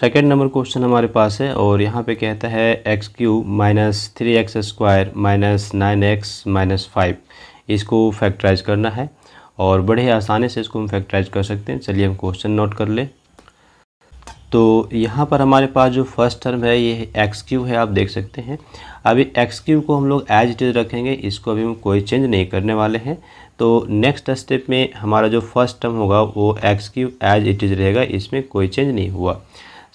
second number question हमारे पास है और यहाँ पे कहता है X cube minus three X square minus nine X minus five इसको फैक्टराइज करना है और बड़े आसानी से इसको हम फैक्टराइज कर सकते हैं चलिए हम क्वेश्चन नोट कर ले तो यहाँ पर हमारे पास जो फर्स्ट टर्म है ये एक्स क्यू है आप देख सकते हैं अभी एक्स क्यू को हम लोग एज इट इज़ रखेंगे इसको अभी हम कोई चेंज नहीं करने वाले हैं तो नेक्स्ट स्टेप में हमारा जो फर्स्ट टर्म होगा वो X cube as it is रहेगा इसमें कोई चेंज नहीं हुआ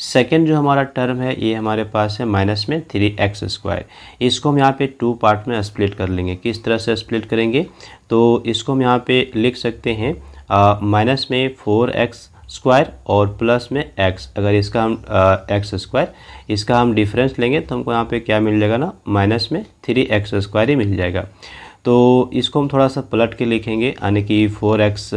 सेकेंड जो हमारा टर्म है ये हमारे पास है माइनस में थ्री एक्स स्क्वायर इसको हम यहाँ पे टू पार्ट में स्प्लिट कर लेंगे किस तरह से स्प्लिट करेंगे तो इसको हम यहाँ पे लिख सकते हैं माइनस में फोर एक्स स्क्वायर और प्लस में एक्स अगर इसका हम एक्स स्क्वायर इसका हम डिफरेंस लेंगे तो हमको यहाँ पे क्या मिल जाएगा ना माइनस में थ्री एक्स स्क्वायर ही मिल जाएगा तो इसको हम थोड़ा सा पलट के लिखेंगे यानी कि फोर एक्स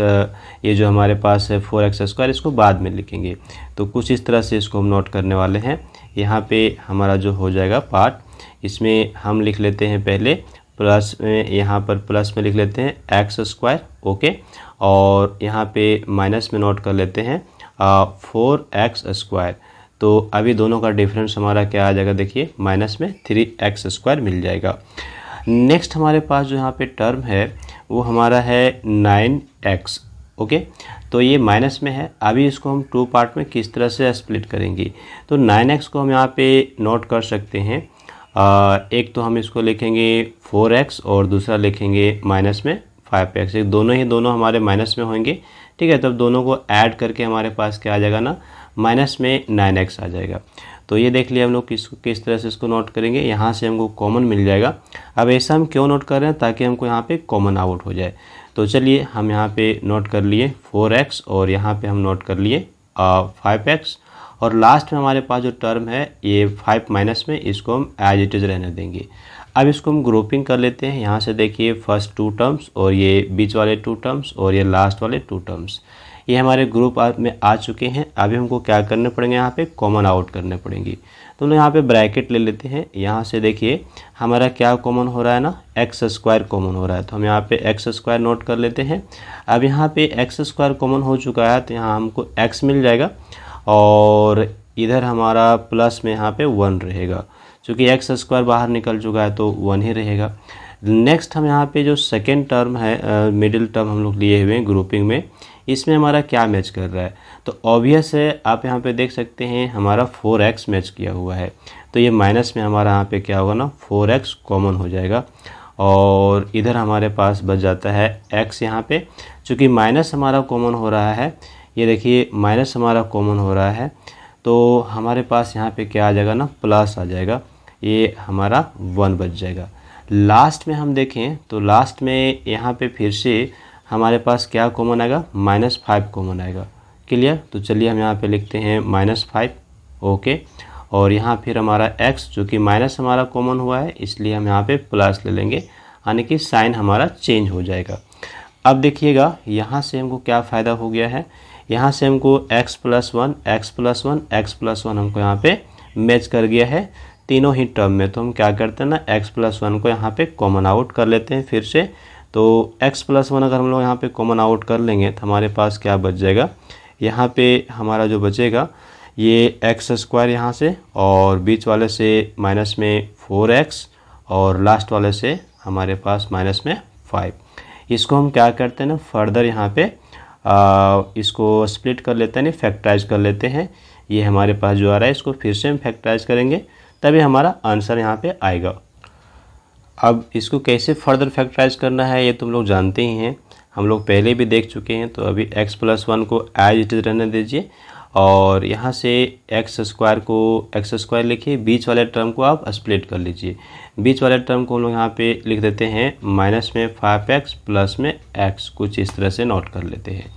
ये जो हमारे पास है फोर एक्स स्क्वायर इसको बाद में लिखेंगे तो कुछ इस तरह से इसको हम नोट करने वाले हैं यहाँ पे हमारा जो हो जाएगा पार्ट इसमें हम लिख लेते हैं पहले प्लस में यहाँ पर प्लस में लिख लेते हैं एक्स स्क्वायर ओके और यहाँ पे माइनस में नोट कर लेते हैं फोर एक्स स्क्वायर तो अभी दोनों का डिफरेंस हमारा क्या आ जाएगा देखिए माइनस में थ्री एक्स स्क्वायर मिल जाएगा नेक्स्ट हमारे पास जो यहाँ पे टर्म है वो हमारा है नाइन एक्स ओके तो ये माइनस में है अभी इसको हम टू पार्ट में किस तरह से स्प्लिट करेंगे तो नाइन एक्स को हम यहाँ पे नोट कर सकते हैं आ, एक तो हम इसको लिखेंगे फोर एक्स और दूसरा लिखेंगे माइनस में फाइव एक्स एक दोनों ही दोनों हमारे माइनस में होंगे ठीक है तब दोनों को ऐड करके हमारे पास क्या आ जाएगा ना माइनस में नाइन एक्स आ जाएगा तो ये देख लिया हम लोग किस किस तरह से इसको नोट करेंगे यहाँ से हमको कॉमन मिल जाएगा अब ऐसा हम क्यों नोट कर रहे हैं ताकि हमको यहाँ पे कॉमन आउट हो जाए तो चलिए हम यहाँ पे नोट कर लिए फोर एक्स और यहाँ पे हम नोट कर लिए फाइव एक्स और लास्ट में हमारे पास जो टर्म है ये फाइव माइनस में इसको हम एज इट इज़ रहने देंगे अब इसको हम ग्रुपिंग कर लेते हैं यहाँ से देखिए फर्स्ट टू टर्म्स और ये बीच वाले टू टर्म्स और ये लास्ट वाले टू टर्म्स ये हमारे ग्रुप में आ चुके हैं अभी हमको क्या करने पड़ेंगे यहाँ पे कॉमन आउट करने पड़ेंगे तो हम यहाँ पे ब्रैकेट ले लेते हैं यहाँ से देखिए हमारा क्या कॉमन हो रहा है ना एक्स स्क्वायर कॉमन हो रहा है तो हम यहाँ पे एक्स स्क्वायर नोट कर लेते हैं अब यहाँ पे एक्स स्क्वायर कॉमन हो चुका है तो यहाँ हमको एक्स मिल जाएगा और इधर हमारा प्लस में यहाँ पे वन रहेगा क्योंकि एक्स स्क्वायर बाहर निकल चुका है तो वन ही रहेगा नेक्स्ट हम यहाँ पे जो सेकेंड टर्म है मिडिल टर्म हम लोग लिए हुए हैं ग्रुपिंग में इसमें हमारा क्या मैच कर रहा है तो ऑब्वियस है आप यहाँ पे देख सकते हैं हमारा फोर एक्स मैच किया हुआ है तो ये माइनस में हमारा यहाँ पे क्या होगा ना फोर एक्स कॉमन हो जाएगा और इधर हमारे पास बच जाता है एक्स यहाँ पे चूँकि माइनस हमारा कॉमन हो रहा है ये देखिए माइनस हमारा कॉमन हो रहा है तो हमारे पास यहाँ पे क्या आ जाएगा ना प्लस आ जाएगा ये हमारा वन बच जाएगा लास्ट में हम देखें तो लास्ट में यहाँ पे फिर से हमारे पास क्या कॉमन आएगा माइनस फाइव कॉमन आएगा क्लियर तो चलिए हम यहाँ पे लिखते हैं माइनस फाइव ओके और यहाँ फिर हमारा एक्स जो कि माइनस हमारा कॉमन हुआ है इसलिए हम यहाँ पे प्लस ले लेंगे यानी कि साइन हमारा चेंज हो जाएगा अब देखिएगा यहाँ से हमको क्या फ़ायदा हो गया है यहाँ से हमको x plus one x plus one x plus one हमको यहाँ पे मैच कर गया है तीनों ही टर्म में तो हम क्या करते हैं ना एक्स प्लस वन को यहाँ पे कॉमन आउट कर लेते हैं फिर से तो एक्स प्लस वन अगर हम लोग यहाँ पे कॉमन आउट कर लेंगे तो हमारे पास क्या बच जाएगा यहाँ पे हमारा जो बचेगा ये एक्स स्क्वायर यहाँ से और बीच वाले से माइनस में फोर एक्स और लास्ट वाले से हमारे पास माइनस में फाइव इसको हम क्या करते हैं ना फर्दर यहाँ पे आ, इसको स्प्लिट कर लेते हैं फैक्टराइज कर लेते हैं ये हमारे पास जो आ रहा है इसको फिर से हम फैक्टराइज करेंगे तभी हमारा आंसर यहाँ पे आएगा अब इसको कैसे फर्दर फैक्टराइज करना है ये तुम लोग जानते ही हैं हम लोग पहले भी देख चुके हैं तो अभी x प्लस वन को एज इट इज रहने दीजिए और यहाँ से एक्स स्क्वायर को एक्स स्क्वायर लिखिए बीच वाले टर्म को आप स्प्लिट कर लीजिए बीच वाले टर्म को हम लोग यहाँ पे लिख देते हैं माइनस में फाइव एक्स प्लस में एक्स कुछ इस तरह से नोट कर लेते हैं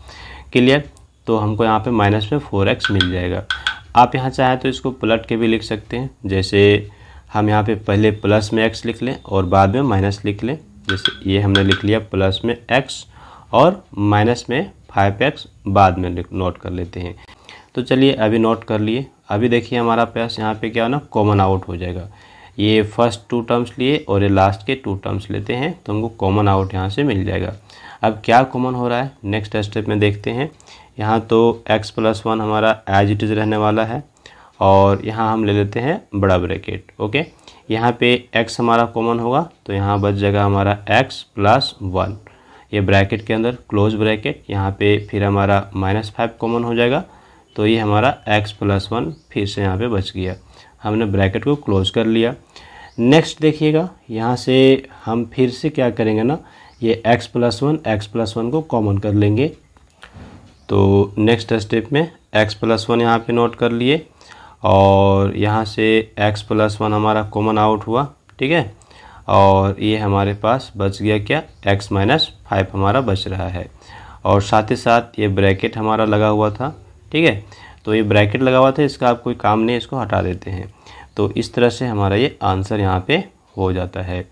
क्लियर तो हमको यहाँ पे माइनस में फोर एक्स मिल जाएगा आप यहाँ चाहें तो इसको पलट के भी लिख सकते हैं जैसे हम यहाँ पे पहले प्लस में एक्स लिख लें और बाद में माइनस लिख लें जैसे ये हमने लिख लिया प्लस में एक्स और माइनस में फाइव एक्स बाद में नोट कर लेते हैं तो चलिए अभी नोट कर लिए अभी देखिए हमारा प्लस यहाँ पे क्या होना कॉमन आउट हो जाएगा ये फर्स्ट टू टर्म्स लिए और ये लास्ट के टू टर्म्स लेते हैं तो हमको कॉमन आउट यहाँ से मिल जाएगा अब क्या कॉमन हो रहा है नेक्स्ट स्टेप में देखते हैं यहाँ तो x प्लस वन हमारा एज इट इज़ रहने वाला है और यहाँ हम ले लेते हैं बड़ा ब्रैकेट ओके यहाँ पे x हमारा कॉमन होगा तो यहाँ बच जाएगा हमारा x प्लस वन ये ब्रैकेट के अंदर क्लोज ब्रैकेट यहाँ पे फिर हमारा माइनस फाइव कॉमन हो जाएगा तो ये हमारा x प्लस वन फिर से यहाँ पे बच गया हमने ब्रैकेट को क्लोज कर लिया नेक्स्ट देखिएगा यहाँ से हम फिर से क्या करेंगे ना ये x plus one x plus one को कॉमन कर लेंगे तो नेक्स्ट स्टेप में x प्लस वन यहाँ पर नोट कर लिए और यहाँ से x प्लस वन हमारा कॉमन आउट हुआ ठीक है और ये हमारे पास बच गया क्या x माइनस फाइव हमारा बच रहा है और साथ ही साथ ये ब्रैकेट हमारा लगा हुआ था ठीक है तो ये ब्रैकेट लगा हुआ था इसका आप कोई काम नहीं इसको हटा देते हैं तो इस तरह से हमारा ये आंसर यहाँ पे हो जाता है